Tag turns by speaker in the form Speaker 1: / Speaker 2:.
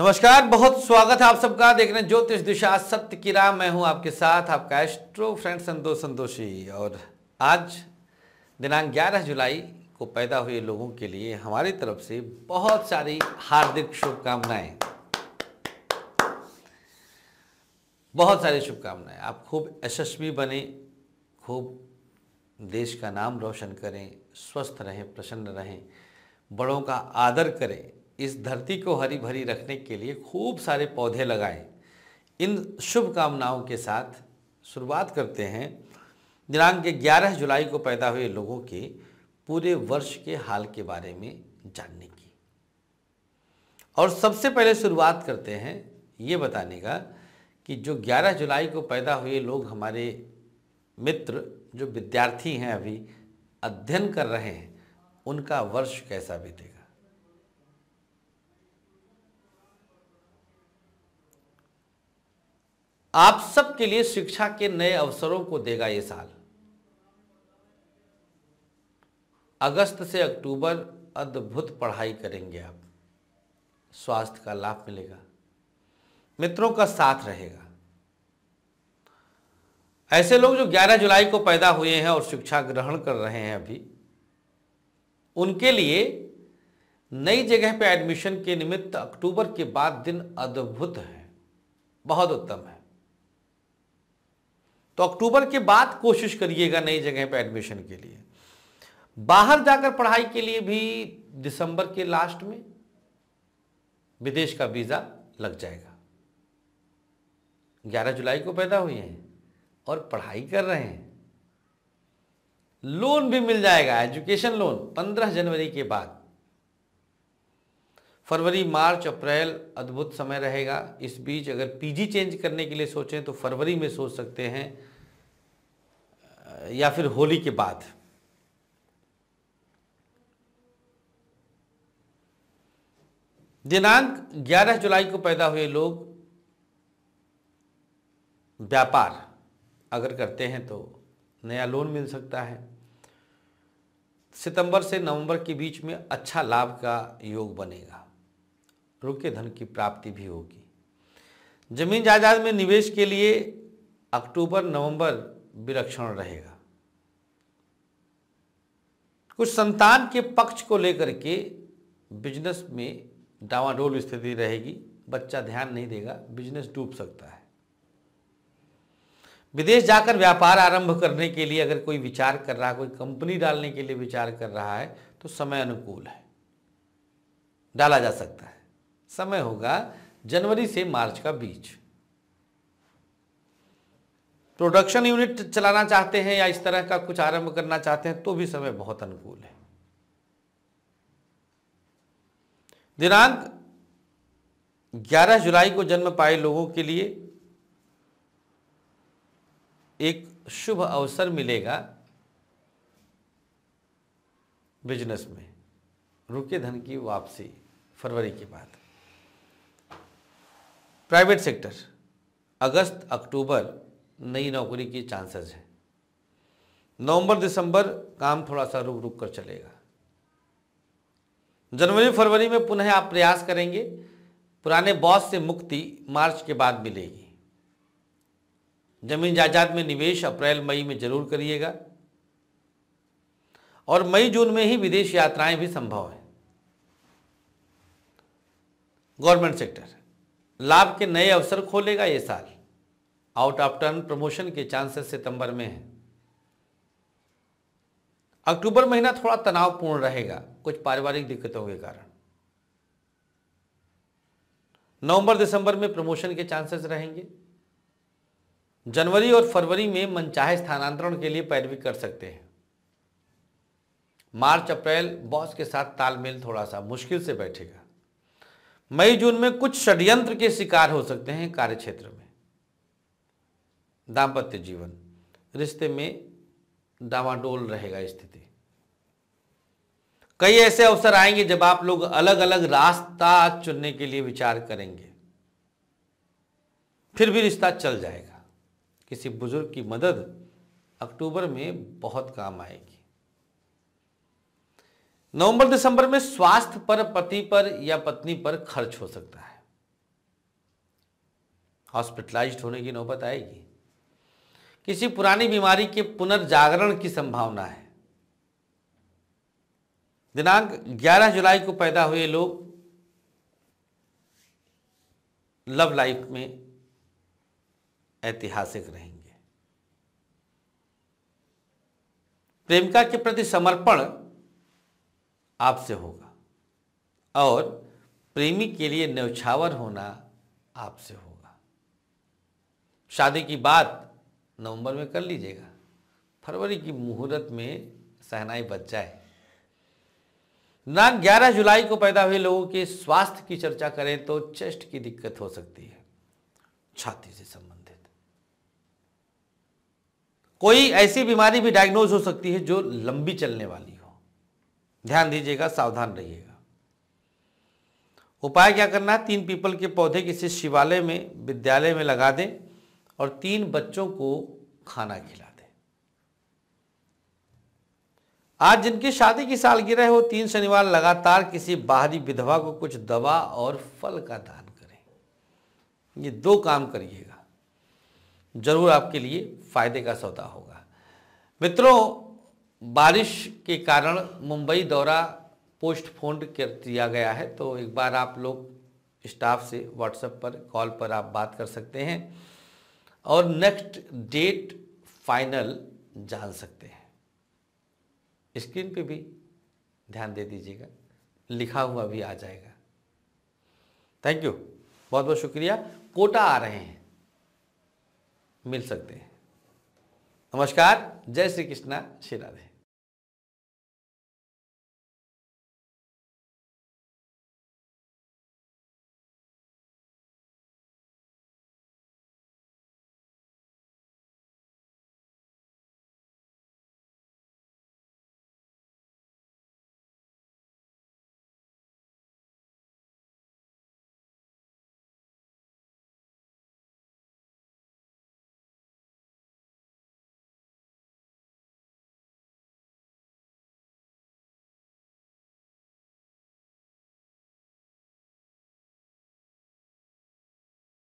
Speaker 1: नमस्कार बहुत स्वागत है आप सबका देख रहे हैं ज्योतिष दिशा सत्य की राह मैं हूं आपके साथ आपका एस्ट्रो फ्रेंड संतोष संतोषी और आज दिनांक 11 जुलाई को पैदा हुए लोगों के लिए हमारी तरफ से बहुत सारी हार्दिक शुभकामनाएं बहुत सारी शुभकामनाएं आप खूब यशस्वी बने खूब देश का नाम रोशन करें स्वस्थ रहें प्रसन्न रहें बड़ों का आदर करें इस धरती को हरी भरी रखने के लिए खूब सारे पौधे लगाएं इन शुभकामनाओं के साथ शुरुआत करते हैं दिनांक 11 जुलाई को पैदा हुए लोगों के पूरे वर्ष के हाल के बारे में जानने की और सबसे पहले शुरुआत करते हैं ये बताने का कि जो 11 जुलाई को पैदा हुए लोग हमारे मित्र जो विद्यार्थी हैं अभी अध्ययन कर रहे हैं उनका वर्ष कैसा बीतेगा आप सबके लिए शिक्षा के नए अवसरों को देगा ये साल अगस्त से अक्टूबर अद्भुत पढ़ाई करेंगे आप स्वास्थ्य का लाभ मिलेगा मित्रों का साथ रहेगा ऐसे लोग जो 11 जुलाई को पैदा हुए हैं और शिक्षा ग्रहण कर रहे हैं अभी उनके लिए नई जगह पर एडमिशन के निमित्त अक्टूबर के बाद दिन अद्भुत है बहुत उत्तम है तो अक्टूबर के बाद कोशिश करिएगा नई जगह पर एडमिशन के लिए बाहर जाकर पढ़ाई के लिए भी दिसंबर के लास्ट में विदेश का वीज़ा लग जाएगा 11 जुलाई को पैदा हुए हैं और पढ़ाई कर रहे हैं लोन भी मिल जाएगा एजुकेशन लोन 15 जनवरी के बाद फरवरी मार्च अप्रैल अद्भुत समय रहेगा इस बीच अगर पीजी चेंज करने के लिए सोचें तो फरवरी में सोच सकते हैं या फिर होली के बाद दिनांक 11 जुलाई को पैदा हुए लोग व्यापार अगर करते हैं तो नया लोन मिल सकता है सितंबर से नवंबर के बीच में अच्छा लाभ का योग बनेगा रुके धन की प्राप्ति भी होगी जमीन जायदाद में निवेश के लिए अक्टूबर नवंबर विलक्षण रहेगा कुछ संतान के पक्ष को लेकर के बिजनेस में डावाडोल स्थिति रहेगी बच्चा ध्यान नहीं देगा बिजनेस डूब सकता है विदेश जाकर व्यापार आरंभ करने के लिए अगर कोई विचार कर रहा है कोई कंपनी डालने के लिए विचार कर रहा है तो समय अनुकूल है डाला जा सकता है समय होगा जनवरी से मार्च का बीच प्रोडक्शन यूनिट चलाना चाहते हैं या इस तरह का कुछ आरंभ करना चाहते हैं तो भी समय बहुत अनुकूल है दिनांक 11 जुलाई को जन्म पाए लोगों के लिए एक शुभ अवसर मिलेगा बिजनेस में रुके धन की वापसी फरवरी के बाद प्राइवेट सेक्टर अगस्त अक्टूबर नई नौकरी की चांसेस हैं नवंबर दिसंबर काम थोड़ा सा रुक रुक कर चलेगा जनवरी फरवरी में पुनः आप प्रयास करेंगे पुराने बॉस से मुक्ति मार्च के बाद मिलेगी जमीन जायदाद में निवेश अप्रैल मई में जरूर करिएगा और मई जून में ही विदेश यात्राएं भी संभव है गवर्नमेंट सेक्टर लाभ के नए अवसर खोलेगा ये साल आउट ऑफ टर्न प्रमोशन के चांसेस सितंबर में हैं अक्टूबर महीना थोड़ा तनावपूर्ण रहेगा कुछ पारिवारिक दिक्कतों के कारण नवंबर दिसंबर में प्रमोशन के चांसेस रहेंगे जनवरी और फरवरी में मनचाहे स्थानांतरण के लिए पैरवी कर सकते हैं मार्च अप्रैल बॉस के साथ तालमेल थोड़ा सा मुश्किल से बैठेगा मई जून में कुछ षड्यंत्र के शिकार हो सकते हैं कार्यक्षेत्र में दाम्पत्य जीवन रिश्ते में डावाडोल रहेगा स्थिति कई ऐसे अवसर आएंगे जब आप लोग अलग अलग रास्ता चुनने के लिए विचार करेंगे फिर भी रिश्ता चल जाएगा किसी बुजुर्ग की मदद अक्टूबर में बहुत काम आएगी नवंबर दिसंबर में स्वास्थ्य पर पति पर या पत्नी पर खर्च हो सकता है हॉस्पिटलाइज्ड होने की नौबत आएगी किसी पुरानी बीमारी के पुनर्जागरण की संभावना है दिनांक 11 जुलाई को पैदा हुए लोग लव लाइफ में ऐतिहासिक रहेंगे प्रेमिका के प्रति समर्पण आपसे होगा और प्रेमी के लिए न्यौछावर होना आपसे होगा शादी की बात नवंबर में कर लीजिएगा फरवरी की मुहूर्त में सहनाई बच जाए ना 11 जुलाई को पैदा हुए लोगों के स्वास्थ्य की चर्चा करें तो चेस्ट की दिक्कत हो सकती है छाती से संबंधित कोई ऐसी बीमारी भी डायग्नोज हो सकती है जो लंबी चलने वाली हो ध्यान दीजिएगा सावधान रहिएगा उपाय क्या करना है तीन पीपल के पौधे किसी शिवालय में विद्यालय में लगा दें और तीन बच्चों को खाना खिला दें आज जिनकी शादी की सालगिरह हो तीन शनिवार लगातार किसी बाहरी विधवा को कुछ दवा और फल का दान करें ये दो काम करिएगा जरूर आपके लिए फायदे का सौदा होगा मित्रों बारिश के कारण मुंबई दौरा पोस्टफोन्ड कर दिया गया है तो एक बार आप लोग स्टाफ से व्हाट्सएप पर कॉल पर आप बात कर सकते हैं और नेक्स्ट डेट फाइनल जान सकते हैं स्क्रीन पे भी ध्यान दे दीजिएगा लिखा हुआ भी आ जाएगा थैंक यू बहुत बहुत शुक्रिया कोटा आ रहे हैं मिल सकते हैं नमस्कार जय श्री कृष्णा श्री राधे